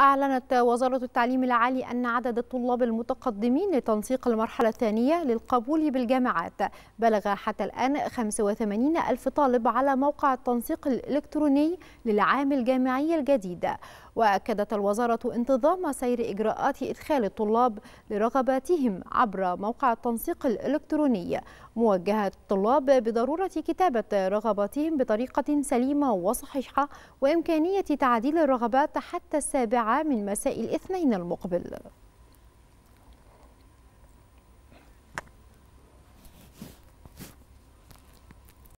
أعلنت وزارة التعليم العالي أن عدد الطلاب المتقدمين لتنسيق المرحلة الثانية للقبول بالجامعات بلغ حتى الآن 85 ألف طالب على موقع التنسيق الإلكتروني للعام الجامعي الجديد وأكدت الوزارة انتظام سير إجراءات إدخال الطلاب لرغباتهم عبر موقع التنسيق الإلكتروني موجهة الطلاب بضرورة كتابة رغباتهم بطريقة سليمة وصحيحة وإمكانية تعديل الرغبات حتى السابعة من مساء الاثنين المقبل